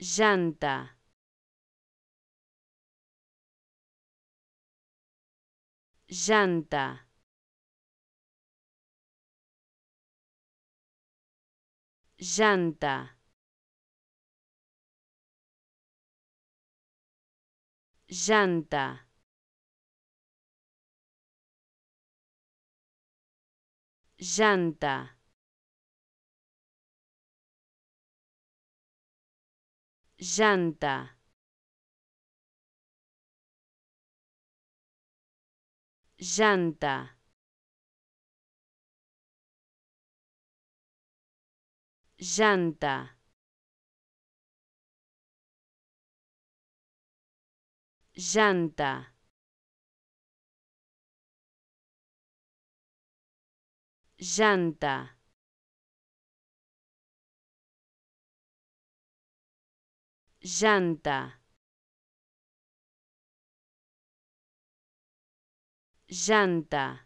llanta llanta llanta llanta llanta llanta llanta llanta llanta llanta llanta, llanta.